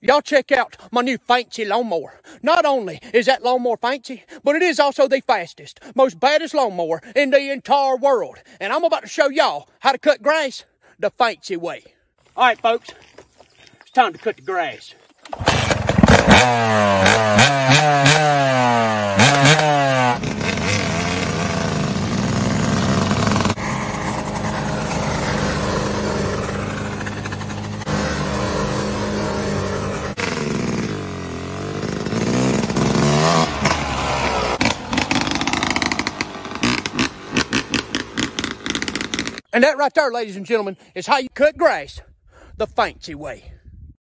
Y'all check out my new fancy lawnmower. Not only is that lawnmower fancy, but it is also the fastest, most baddest lawnmower in the entire world. And I'm about to show y'all how to cut grass the fancy way. All right, folks, it's time to cut the grass. And that right there, ladies and gentlemen, is how you cut grass the fancy way.